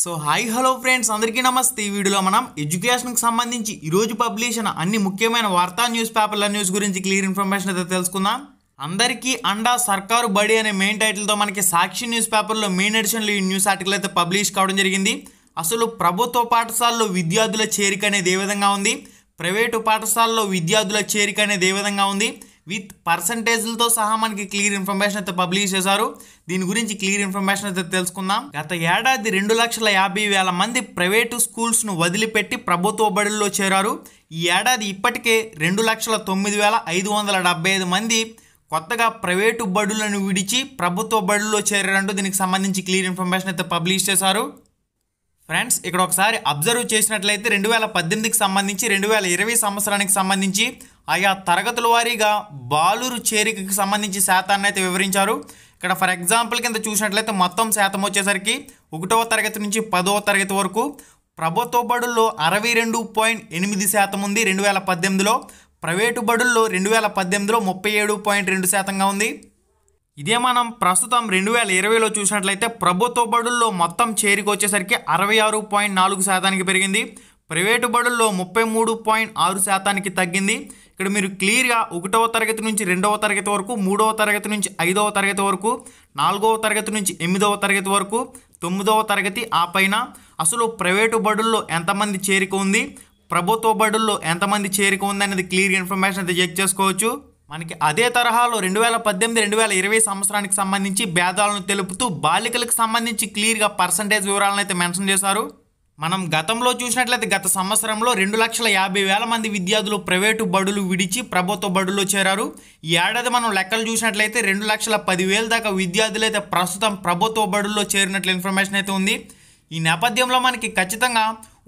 so hi hello friends అందరికీ నమస్తే ఈ వీడియోలో మనం ఎడ్యుకేషన్కి సంబంధించి ఈరోజు పబ్లిష్ అయిన అన్ని ముఖ్యమైన వార్తా న్యూస్ పేపర్ల న్యూస్ గురించి క్లియర్ ఇన్ఫర్మేషన్ అయితే తెలుసుకుందాం అందరికీ అండా సర్కారు బడి అనే మెయిన్ టైటిల్తో మనకి సాక్షి న్యూస్ పేపర్లో మెయిన్ ఎడిషన్లో ఈ న్యూస్ ఆర్టికల్ అయితే పబ్లిష్ కావడం జరిగింది అసలు ప్రభుత్వ పాఠశాలలో విద్యార్థుల చేరిక అనేది ఏ విధంగా ఉంది ప్రైవేటు పాఠశాలలో విద్యార్థుల చేరిక అనేది ఏ విధంగా ఉంది విత్ పర్సంటేజ్లతో సహా మనకి క్లియర్ ఇన్ఫర్మేషన్ అయితే పబ్లిష్ చేశారు దీని గురించి క్లియర్ ఇన్ఫర్మేషన్ అయితే తెలుసుకుందాం గత ఏడాది రెండు లక్షల యాభై వేల మంది ప్రైవేటు స్కూల్స్ను వదిలిపెట్టి ప్రభుత్వ బడుల్లో చేరారు ఈ ఏడాది ఇప్పటికే రెండు లక్షల తొమ్మిది వేల ఐదు వందల డెబ్బై ఐదు మంది కొత్తగా ప్రైవేటు బడులను విడిచి ప్రభుత్వ బడుల్లో చేరారంటూ దీనికి సంబంధించి క్లియర్ ఇన్ఫర్మేషన్ అయితే పబ్లిష్ చేశారు ఫ్రెండ్స్ ఇక్కడ ఒకసారి అబ్జర్వ్ చేసినట్లయితే రెండు వేల పద్దెనిమిదికి సంబంధించి రెండు వేల ఇరవై సంవత్సరానికి సంబంధించి ఆయా తరగతుల వారీగా బాలురు చేరికకి సంబంధించి శాతాన్ని అయితే వివరించారు ఇక్కడ ఫర్ ఎగ్జాంపుల్ కింద చూసినట్లయితే మొత్తం శాతం వచ్చేసరికి ఒకటవ తరగతి నుంచి పదవ తరగతి వరకు ప్రభుత్వ బడుల్లో అరవై రెండు పాయింట్ ఎనిమిది శాతం ఉంది రెండు వేల పద్దెనిమిదిలో ప్రైవేటు బడుల్లో రెండు వేల పద్దెనిమిదిలో ముప్పై ఏడు పాయింట్ రెండు శాతంగా ఉంది ఇదే మనం ప్రస్తుతం రెండు వేల ఇరవైలో చూసినట్లయితే ప్రభుత్వ బడుల్లో మొత్తం చేరికొచ్చేసరికి వచ్చేసరికి అరవై ఆరు పాయింట్ నాలుగు శాతానికి పెరిగింది ప్రైవేటు బడుల్లో ముప్పై మూడు పాయింట్ ఆరు శాతానికి తగ్గింది ఇక్కడ మీరు క్లియర్గా ఒకటవ తరగతి నుంచి రెండవ తరగతి వరకు మూడవ తరగతి నుంచి ఐదవ తరగతి వరకు నాలుగవ తరగతి నుంచి ఎనిమిదవ తరగతి వరకు తొమ్మిదవ తరగతి ఆ పైన అసలు ప్రైవేటు బడుల్లో ఎంతమంది చేరిక ఉంది ప్రభుత్వ బడుల్లో ఎంతమంది చేరిక ఉంది అనేది క్లియర్ ఇన్ఫర్మేషన్ అయితే చెక్ చేసుకోవచ్చు మనకి అదే తరహాలో రెండు వేల పద్దెనిమిది రెండు వేల ఇరవై సంవత్సరానికి సంబంధించి భేదాలను తెలుపుతూ బాలికలకు సంబంధించి క్లియర్గా పర్సంటేజ్ వివరాలను అయితే మెన్షన్ చేశారు మనం గతంలో చూసినట్లయితే గత సంవత్సరంలో రెండు లక్షల యాభై వేల మంది విద్యార్థులు ప్రైవేటు బడులు విడిచి ప్రభుత్వ బడుల్లో చేరారు ఈ ఏడాది మనం లెక్కలు చూసినట్లయితే రెండు లక్షల పదివేల దాకా విద్యార్థులు అయితే ప్రస్తుతం ప్రభుత్వ బడుల్లో చేరినట్లు ఇన్ఫర్మేషన్ అయితే ఉంది ఈ నేపథ్యంలో మనకి ఖచ్చితంగా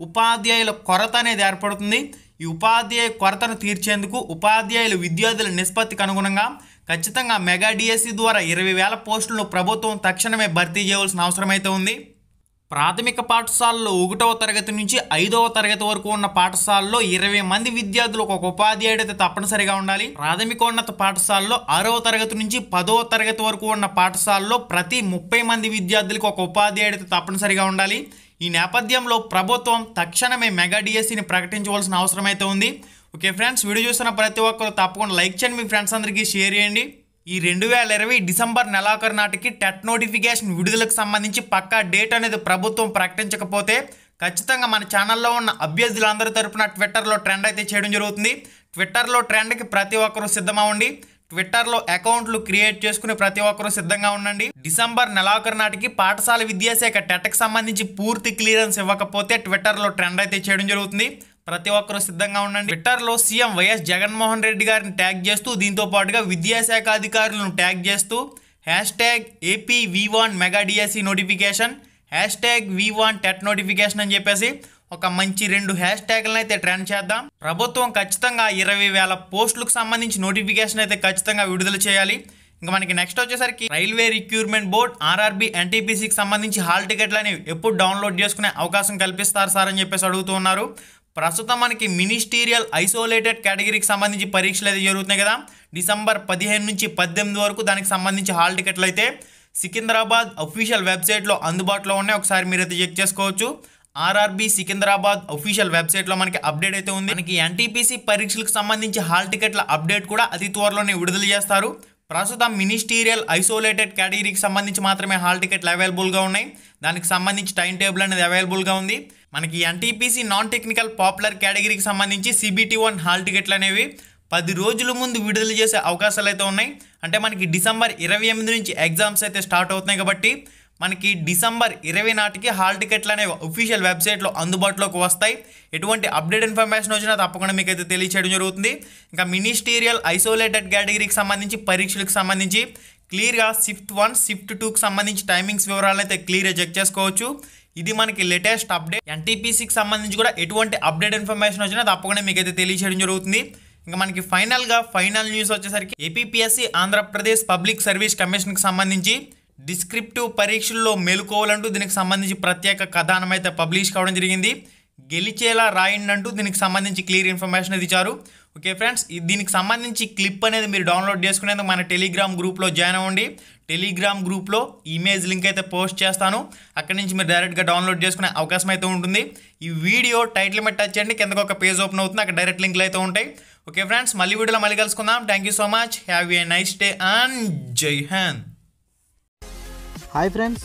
ఉపాధ్యాయుల కొరత అనేది ఏర్పడుతుంది ఈ ఉపాధ్యాయ కొరతను తీర్చేందుకు ఉపాధ్యాయులు విద్యార్థుల నిష్పత్తికి అనుగుణంగా ఖచ్చితంగా మెగా డిఎస్సి ద్వారా ఇరవై వేల పోస్టులను ప్రభుత్వం తక్షణమే భర్తీ చేయవలసిన అవసరం అయితే ఉంది ప్రాథమిక పాఠశాలలో ఒకటవ తరగతి నుంచి ఐదవ తరగతి వరకు ఉన్న పాఠశాలలో ఇరవై మంది విద్యార్థులు ఒక అయితే తప్పనిసరిగా ఉండాలి ప్రాథమికోన్నత పాఠశాలలో ఆరవ తరగతి నుంచి పదవ తరగతి వరకు ఉన్న పాఠశాలలో ప్రతి ముప్పై మంది విద్యార్థులకు ఒక అయితే తప్పనిసరిగా ఉండాలి ఈ నేపథ్యంలో ప్రభుత్వం తక్షణమే మెగా డిఎస్సిని ప్రకటించవలసిన అవసరం అయితే ఉంది ఓకే ఫ్రెండ్స్ వీడియో చూసిన ప్రతి ఒక్కరు తప్పకుండా లైక్ చేయండి మీ ఫ్రెండ్స్ అందరికీ షేర్ చేయండి ఈ రెండు వేల ఇరవై డిసెంబర్ నెలాఖరు నాటికి టెట్ నోటిఫికేషన్ విడుదలకు సంబంధించి పక్కా డేట్ అనేది ప్రభుత్వం ప్రకటించకపోతే ఖచ్చితంగా మన ఛానల్లో ఉన్న అభ్యర్థులందరి తరపున ట్విట్టర్లో ట్రెండ్ అయితే చేయడం జరుగుతుంది ట్విట్టర్లో ట్రెండ్కి ప్రతి ఒక్కరూ సిద్ధమవ్వండి ట్విట్టర్లో అకౌంట్లు క్రియేట్ చేసుకుని ప్రతి ఒక్కరూ సిద్ధంగా ఉండండి డిసెంబర్ నెలాఖరు నాటికి పాఠశాల విద్యాశాఖ టెట్కి సంబంధించి పూర్తి క్లియరెన్స్ ఇవ్వకపోతే ట్విట్టర్లో ట్రెండ్ అయితే చేయడం జరుగుతుంది ప్రతి ఒక్కరూ సిద్ధంగా ఉండండి ట్విట్టర్లో సీఎం వైఎస్ జగన్మోహన్ రెడ్డి గారిని ట్యాగ్ చేస్తూ దీంతో పాటుగా విద్యాశాఖ అధికారులను ట్యాగ్ చేస్తూ hashtag AP we want mega DSC notification hashtag we want TET notification అని చెప్పేసి ఒక మంచి రెండు హ్యాష్ ట్యాగ్లను అయితే ట్రెండ్ చేద్దాం ప్రభుత్వం ఖచ్చితంగా ఇరవై వేల పోస్టులకు సంబంధించి నోటిఫికేషన్ అయితే ఖచ్చితంగా విడుదల చేయాలి ఇంకా మనకి నెక్స్ట్ వచ్చేసరికి రైల్వే రిక్యూర్మెంట్ బోర్డ్ ఆర్ఆర్బీ ఎన్టీపీసీకి సంబంధించి హాల్ టికెట్లు అనేవి ఎప్పుడు డౌన్లోడ్ చేసుకునే అవకాశం కల్పిస్తారు సార్ అని చెప్పేసి అడుగుతూ ఉన్నారు ప్రస్తుతం మనకి మినిస్టీరియల్ ఐసోలేటెడ్ కేటగిరీకి సంబంధించి పరీక్షలు అయితే జరుగుతున్నాయి కదా డిసెంబర్ పదిహేను నుంచి పద్దెనిమిది వరకు దానికి సంబంధించి హాల్ టికెట్లు అయితే సికింద్రాబాద్ అఫీషియల్ వెబ్సైట్లో అందుబాటులో ఉన్నాయి ఒకసారి మీరు అయితే చెక్ చేసుకోవచ్చు ఆర్ఆర్బి సికింద్రాబాద్ అఫీషియల్ వెబ్సైట్లో మనకి అప్డేట్ అయితే ఉంది మనకి ఎన్టీపీసీ పరీక్షలకు సంబంధించి హాల్ టికెట్ల అప్డేట్ కూడా అతి త్వరలోనే విడుదల చేస్తారు ప్రస్తుతం మినిస్టీరియల్ ఐసోలేటెడ్ కేటగిరీకి సంబంధించి మాత్రమే హాల్ టికెట్లు అవైలబుల్గా ఉన్నాయి దానికి సంబంధించి టైం టేబుల్ అనేది అవైలబుల్గా ఉంది మనకి ఎన్టీపీసీ నాన్ టెక్నికల్ పాపులర్ కేటగిరీకి సంబంధించి సిబిటి వన్ హాల్ టికెట్లు అనేవి పది రోజుల ముందు విడుదల చేసే అవకాశాలు అయితే ఉన్నాయి అంటే మనకి డిసెంబర్ ఇరవై ఎనిమిది నుంచి ఎగ్జామ్స్ అయితే స్టార్ట్ అవుతున్నాయి కాబట్టి మనకి డిసెంబర్ ఇరవై నాటికి హాల్ టికెట్లు అనేవి అఫీషియల్ వెబ్సైట్లో అందుబాటులోకి వస్తాయి ఎటువంటి అప్డేట్ ఇన్ఫర్మేషన్ వచ్చినా తప్పకుండా మీకు అయితే తెలియచేయడం జరుగుతుంది ఇంకా మినిస్టీరియల్ ఐసోలేటెడ్ కేటగిరీకి సంబంధించి పరీక్షలకు సంబంధించి క్లియర్గా షిఫ్ట్ వన్ షిఫ్ట్ టూకి సంబంధించి టైమింగ్స్ వివరాలు అయితే క్లియర్గా చెక్ చేసుకోవచ్చు ఇది మనకి లేటెస్ట్ అప్డేట్ ఎన్టీపీసీకి సంబంధించి కూడా ఎటువంటి అప్డేట్ ఇన్ఫర్మేషన్ వచ్చినా తప్పకుండా అయితే తెలియచేయడం జరుగుతుంది ఇంకా మనకి ఫైనల్గా ఫైనల్ న్యూస్ వచ్చేసరికి ఏపీపీఎస్సీ ఆంధ్రప్రదేశ్ పబ్లిక్ సర్వీస్ కమిషన్కి సంబంధించి డిస్క్రిప్టివ్ పరీక్షల్లో మెలుకోవాలంటూ దీనికి సంబంధించి ప్రత్యేక కథానం అయితే పబ్లిష్ కావడం జరిగింది గెలిచేలా రాయండి అంటూ దీనికి సంబంధించి క్లియర్ ఇన్ఫర్మేషన్ ఇది ఇచ్చారు ఓకే ఫ్రెండ్స్ దీనికి సంబంధించి క్లిప్ అనేది మీరు డౌన్లోడ్ చేసుకునేందుకు మన టెలిగ్రామ్ గ్రూప్లో జాయిన్ అవ్వండి టెలిగ్రామ్ గ్రూప్లో ఇమేజ్ లింక్ అయితే పోస్ట్ చేస్తాను అక్కడి నుంచి మీరు డైరెక్ట్గా డౌన్లోడ్ చేసుకునే అవకాశం అయితే ఉంటుంది ఈ వీడియో టైటిల్ మీద టచ్ చేయండి కిందకు ఒక పేజ్ ఓపెన్ అవుతుంది అక్కడ డైరెక్ట్ లింక్లు అయితే ఉంటాయి ఓకే ఫ్రెండ్స్ మళ్ళీ వీడియోలో మళ్ళీ కలుసుకుందాం thank you so much have a nice day and Jai Hind hi friends